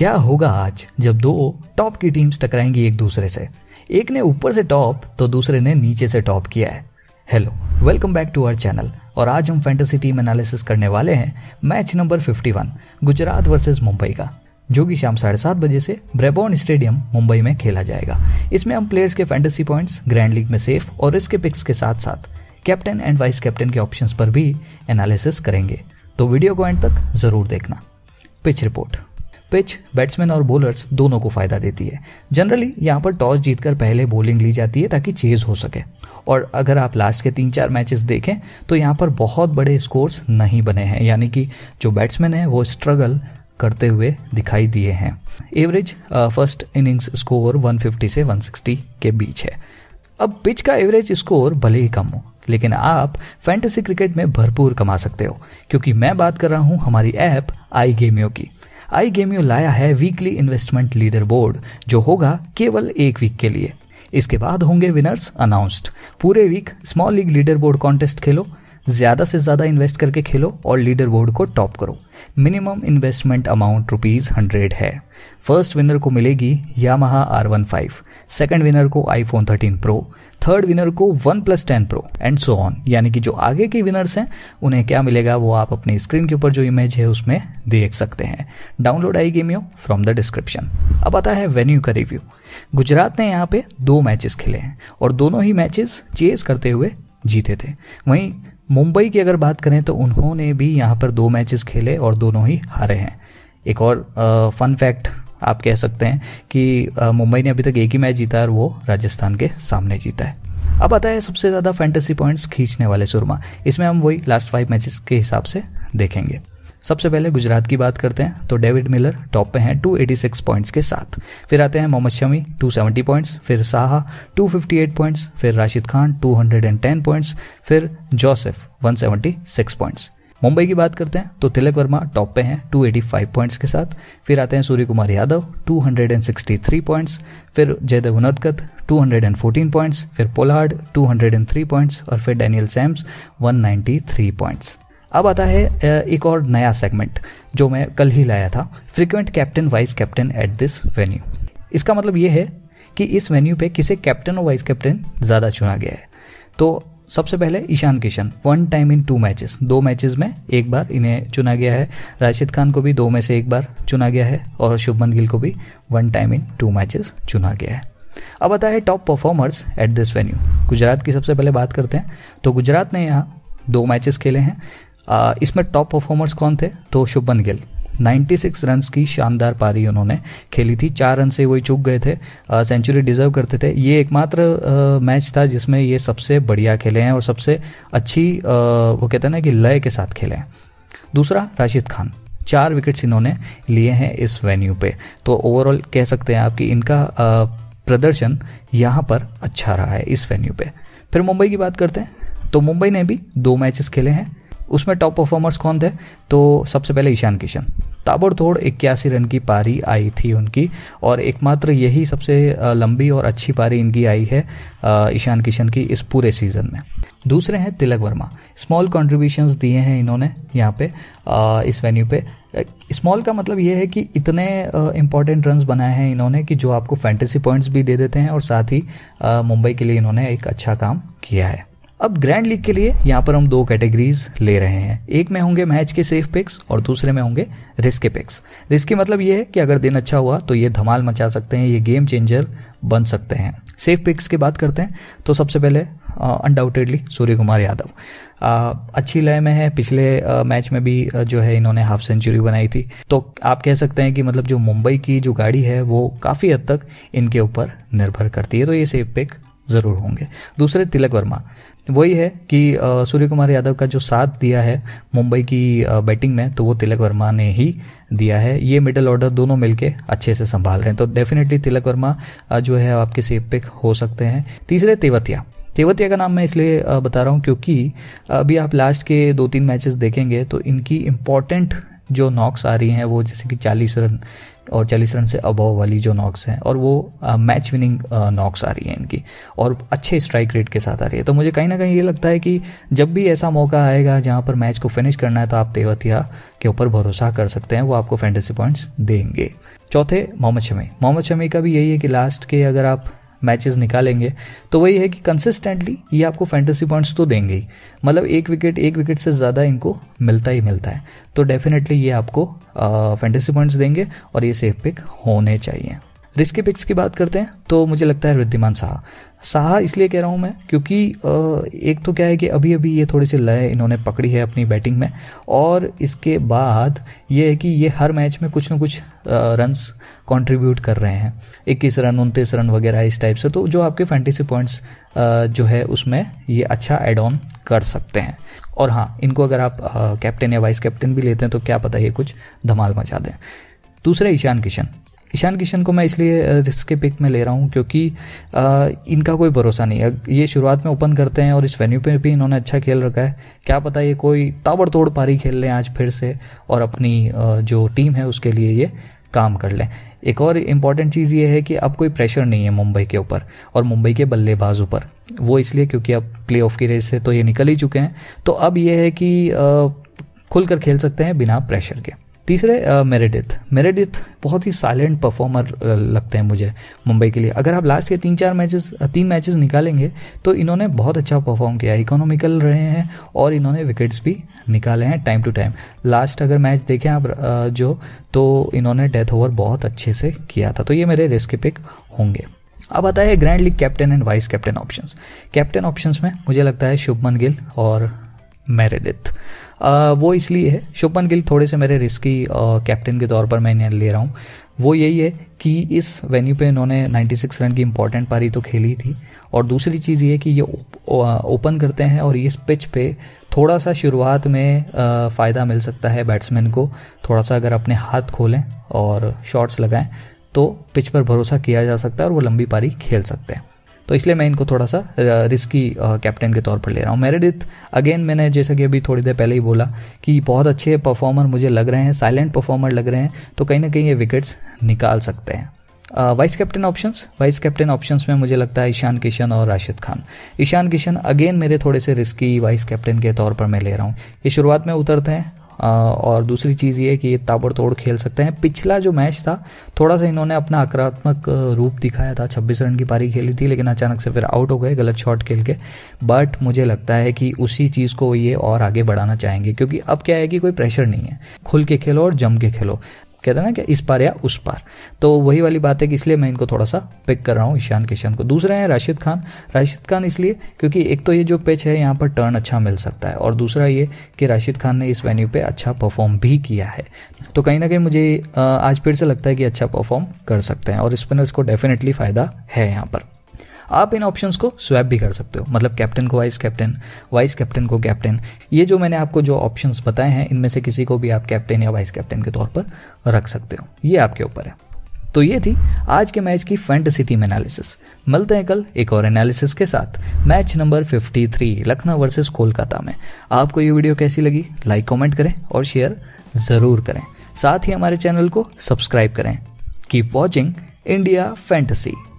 क्या होगा आज जब दो टॉप की टीम्स टकराएंगी एक दूसरे से एक ने ऊपर से टॉप तो दूसरे ने नीचे से टॉप किया है hello welcome back to our channel और आज हम फैंटेसी टीम एनालिसिस करने वाले हैं match number 51 Gujarat versus Mumbai का जो कि शाम साढ़े सात बजे से ब्रेबोन स्टेडियम मुंबई में खेला जाएगा इसमें हम प्लेयर्स के फैंटेसी पॉइंट्स ग्रैंड लीग में सेफ और रिस्क पिक्स के साथ साथ कैप्टन एंड वाइस कैप्टन के ऑप्शंस पर भी एनालिसिस करेंगे तो वीडियो को एंड तक ज़रूर देखना पिच रिपोर्ट पिच बैट्समैन और बॉलर्स दोनों को फायदा देती है जनरली यहाँ पर टॉस जीतकर पहले बॉलिंग ली जाती है ताकि चेज हो सके और अगर आप लास्ट के तीन चार मैचेस देखें तो यहाँ पर बहुत बड़े स्कोर्स नहीं बने हैं यानी कि जो बैट्समैन है वो स्ट्रगल करते हुए दिखाई दिए हैं एवरेज फर्स्ट इनिंग्स स्कोर 150 से 160 के बीच है अब पिच का एवरेज स्कोर भले ही कम हो लेकिन आप फैंटेसी क्रिकेट में भरपूर कमा सकते हो क्योंकि मैं बात कर रहा हूँ हमारी ऐप आई गेमियों की आई गेम्यू लाया है वीकली इन्वेस्टमेंट लीडर बोर्ड जो होगा केवल एक वीक के लिए इसके बाद होंगे विनर्स अनाउंस्ड पूरे week small league leader board contest खेलो ज़्यादा से ज़्यादा इन्वेस्ट करके खेलो और लीडर बोर्ड को टॉप करो minimum investment amount rupees hundred है फर्स्ट विनर को मिलेगी Yamaha R one five second winner को iPhone thirteen pro third winner को one plus ten pro and so on यानी कि जो आगे के विनर्स हैं उन्हें क्या मिलेगा वो आप अपनी स्क्रीन के ऊपर जो इमेज है उसमें देख सकते हैं download I U from the description अब आता है वेन्यू का रिव्यू गुजरात ने यहाँ पे दो मैचेस खेले हैं और दोनों ही मैचेस चेज करते हुए जीते थे वहीं मुंबई की अगर बात करें तो उन्होंने भी यहाँ पर दो मैचेस खेले और दोनों ही हारे हैं एक और फन फैक्ट आप कह सकते हैं कि मुंबई ने अभी तक एक ही मैच जीता है और वो राजस्थान के सामने जीता है अब आता है सबसे ज़्यादा फैंटेसी पॉइंट्स खींचने वाले सुरमा इसमें हम वही लास्ट फाइव मैचेस के हिसाब से देखेंगे सबसे पहले गुजरात की बात करते हैं तो डेविड मिलर टॉप पे हैं 286 पॉइंट्स के साथ फिर आते हैं मोहम्मद शमी 270 पॉइंट्स फिर साहा 258 पॉइंट्स फिर राशिद खान 210 पॉइंट्स फिर जोसेफ 176 पॉइंट्स मुंबई की बात करते हैं तो तिलक वर्मा टॉप पे हैं 285 पॉइंट्स के साथ फिर आते हैं सूर्य कुमार यादव 263 पॉइंट्स फिर जयदेव उनदकत 214 पॉइंट्स फिर पोलार्ड 203 पॉइंट्स और फिर डैनियल सैम्स 193 पॉइंट्स अब आता है एक और नया सेगमेंट जो मैं कल ही लाया था frequent captain vice captain at this venue इसका मतलब ये है कि इस वेन्यू पे किसे कैप्टन और वाइस कैप्टन ज़्यादा चुना गया है तो सबसे पहले Ishan Kishan one time in two matches दो मैचेस में एक बार इन्हें चुना गया है राशिद खान को भी दो में से एक बार चुना गया है और शुभमन गिल को भी one time in two matches चुना गया है अब आता है top performers at this venue Gujarat की सबसे पहले बात करते हैं तो गुजरात ने यहाँ दो मैचेस खेले हैं इसमें टॉप परफॉर्मर्स कौन थे तो शुभमन गिल 96 रन्स की शानदार पारी उन्होंने खेली थी चार रन से वही चूक गए थे सेंचुरी डिजर्व करते थे ये एकमात्र मैच था जिसमें ये सबसे बढ़िया खेले हैं और सबसे अच्छी आ, वो कहते हैं ना कि लय के साथ खेले हैं दूसरा राशिद खान चार विकेट्स इन्होंने लिए हैं इस वेन्यू पे तो ओवरऑल कह सकते हैं आप कि इनका आ, प्रदर्शन यहाँ पर अच्छा रहा है इस वेन्यू पे फिर मुंबई की बात करते हैं तो मुंबई ने भी दो मैचेस खेले हैं उसमें टॉप परफॉर्मर्स कौन थे तो सबसे पहले ईशान किशन ताबड़तोड़ इक्यासी रन की पारी आई थी उनकी और एकमात्र यही सबसे लंबी और अच्छी पारी इनकी आई है ईशान किशन की इस पूरे सीज़न में दूसरे हैं तिलक वर्मा स्मॉल कॉन्ट्रीब्यूशन दिए हैं इन्होंने यहाँ पे इस वेन्यू पे स्मॉल का मतलब ये है कि इतने इंपॉर्टेंट रन्स बनाए हैं इन्होंने कि जो आपको फैंटेसी पॉइंट्स भी दे देते हैं और साथ ही मुंबई के लिए इन्होंने एक अच्छा काम किया है अब ग्रैंड लीग के लिए यहाँ पर हम दो कैटेगरीज ले रहे हैं एक में होंगे मैच के सेफ पिक्स और दूसरे में होंगे रिस्क के पिक्स रिस्क के मतलब ये है कि अगर दिन अच्छा हुआ तो ये धमाल मचा सकते हैं ये गेम चेंजर बन सकते हैं सेफ पिक्स की बात करते हैं तो सबसे पहले अनडाउटेडली सूर्य कुमार यादव आ, अच्छी लय में है पिछले आ, मैच में भी आ, जो है इन्होंने हाफ सेंचुरी बनाई थी तो आप कह सकते हैं कि मतलब जो मुंबई की जो गाड़ी है वो काफ़ी हद तक इनके ऊपर निर्भर करती है तो ये सेफ पिक ज़रूर होंगे दूसरे तिलक वर्मा वही है कि सूर्य कुमार यादव का जो साथ दिया है मुंबई की बैटिंग में तो वो तिलक वर्मा ने ही दिया है ये मिडल ऑर्डर दोनों मिलके अच्छे से संभाल रहे हैं तो डेफिनेटली तिलक वर्मा जो है आपके सेफ पिक हो सकते हैं तीसरे तेवतिया तेवतिया का नाम मैं इसलिए बता रहा हूँ क्योंकि अभी आप लास्ट के दो तीन मैचेस देखेंगे तो इनकी इम्पॉर्टेंट जो नॉक्स आ रही हैं वो जैसे कि 40 रन और चालीस रन से अबव वाली जो नॉक्स हैं और वो मैच विनिंग नॉक्स आ रही है इनकी और अच्छे स्ट्राइक रेट के साथ आ रही है तो मुझे कहीं ना कहीं ये लगता है कि जब भी ऐसा मौका आएगा जहाँ पर मैच को फिनिश करना है तो आप तेवतिया के ऊपर भरोसा कर सकते हैं वो आपको फेंटेसी पॉइंट्स देंगे चौथे मोहम्मद शमी मोहम्मद शमी का भी यही है कि लास्ट के अगर आप मैचेस निकालेंगे तो वही है कि कंसिस्टेंटली ये आपको फैंटेसी पॉइंट्स तो देंगे ही मतलब एक विकेट एक विकेट से ज़्यादा इनको मिलता ही मिलता है तो डेफिनेटली ये आपको फैंटेसी पॉइंट्स देंगे और ये सेफ पिक होने चाहिए रिस्की पिक्स की बात करते हैं तो मुझे लगता है रिद्धिमान साहा सहा इसलिए कह रहा हूँ मैं क्योंकि एक तो क्या है कि अभी अभी ये थोड़ी सी लय इन्होंने पकड़ी है अपनी बैटिंग में और इसके बाद ये है कि ये हर मैच में कुछ ना कुछ रन्स कंट्रीब्यूट कर रहे हैं इक्कीस रन उनतीस रन वगैरह इस टाइप से तो जो आपके फैंटेसी पॉइंट्स जो है उसमें ये अच्छा एड ऑन कर सकते हैं और हाँ इनको अगर आप कैप्टन या वाइस कैप्टन भी लेते हैं तो क्या पता ये कुछ धमाल मचा दें दूसरा ईशान किशन ईशान किशन को मैं इसलिए रिस्क के पिक में ले रहा हूँ क्योंकि आ, इनका कोई भरोसा नहीं है ये शुरुआत में ओपन करते हैं और इस वेन्यू पे भी इन्होंने अच्छा खेल रखा है क्या पता ये कोई ताबड़तोड़ पारी खेल लें आज फिर से और अपनी आ, जो टीम है उसके लिए ये काम कर लें एक और इम्पॉर्टेंट चीज़ ये है कि अब कोई प्रेशर नहीं है मुंबई के ऊपर और मुंबई के बल्लेबाजों पर वो इसलिए क्योंकि अब प्ले की रेस से तो ये निकल ही चुके हैं तो अब ये है कि खुलकर खेल सकते हैं बिना प्रेशर के तीसरे मेरेडिथ मेरेडिथ बहुत ही साइलेंट परफॉर्मर लगते हैं मुझे मुंबई के लिए अगर आप लास्ट के तीन चार मैचेस तीन मैचेस निकालेंगे तो इन्होंने बहुत अच्छा परफॉर्म किया इकोनॉमिकल रहे हैं और इन्होंने विकेट्स भी निकाले हैं टाइम टू टाइम लास्ट अगर मैच देखें आप जो तो इन्होंने डेथ ओवर बहुत अच्छे से किया था तो ये मेरे रिस्क पिक होंगे अब आता है grand league captain and vice captain options captain options में मुझे लगता है शुभमन गिल और मेरेडिथ uh, वो इसलिए है शुभमन गिल थोड़े से मेरे रिस्की कैप्टन uh, के तौर पर मैं इन्हें ले रहा हूँ वो यही है कि इस वेन्यू पे इन्होंने 96 रन की इंपॉर्टेंट पारी तो खेली थी और दूसरी चीज़ ये कि ये ओपन uh, करते हैं और इस पिच पे थोड़ा सा शुरुआत में फ़ायदा मिल सकता है बैट्समैन को थोड़ा सा अगर अपने हाथ खोलें और शॉट्स लगाएं तो पिच पर भरोसा किया जा सकता है और वो लंबी पारी खेल सकते हैं तो इसलिए मैं इनको थोड़ा सा रिस्की कैप्टन के तौर पर ले रहा हूँ मेरेडिथ अगेन मैंने जैसा कि अभी थोड़ी देर पहले ही बोला कि बहुत अच्छे परफॉर्मर मुझे लग रहे हैं साइलेंट परफॉर्मर लग रहे हैं तो कहीं ना कहीं ये विकेट्स निकाल सकते हैं vice captain options vice captain options में मुझे लगता है ईशान किशन और राशिद खान ईशान किशन अगेन मेरे थोड़े से रिस्की वाइस कैप्टन के तौर पर मैं ले रहा हूँ ये शुरुआत में उतरते हैं और दूसरी चीज़ ये कि ये ताबड़तोड़ खेल सकते हैं पिछला जो मैच था थोड़ा सा इन्होंने अपना आक्रात्मक रूप दिखाया था 26 रन की पारी खेली थी लेकिन अचानक से फिर आउट हो गए गलत शॉट खेल के बट मुझे लगता है कि उसी चीज़ को ये और आगे बढ़ाना चाहेंगे क्योंकि अब क्या है कि कोई प्रेशर नहीं है खुल के खेलो और जम के खेलो कहते हैं ना कि इस पार या उस पार तो वही वाली बात है कि इसलिए मैं इनको थोड़ा सा पिक कर रहा हूँ ईशान किशन को दूसरे हैं राशिद खान राशिद खान इसलिए क्योंकि एक तो ये जो पिच है यहाँ पर टर्न अच्छा मिल सकता है और दूसरा ये कि राशिद खान ने इस वेन्यू पे अच्छा परफॉर्म भी किया है तो कहीं ना कहीं मुझे आज फिर से लगता है कि अच्छा परफॉर्म कर सकते हैं और स्पिनर्स को डेफिनेटली फ़ायदा है यहाँ पर आप इन ऑप्शंस को स्वैप भी कर सकते हो मतलब कैप्टन को वाइस कैप्टन वाइस कैप्टन को कैप्टन ये जो मैंने आपको जो ऑप्शंस बताए हैं इनमें से किसी को भी आप कैप्टन या वाइस कैप्टन के तौर पर रख सकते हो ये आपके ऊपर है तो ये थी आज के मैच की फैंटेसी टीम एनालिसिस मिलते हैं कल एक और एनालिसिस के साथ match number 53 Lucknow versus Kolkata में आपको ये वीडियो कैसी लगी लाइक कमेंट करें और शेयर ज़रूर करें साथ ही हमारे चैनल को सब्सक्राइब करें कीप वॉचिंग इंडिया फैंटेसी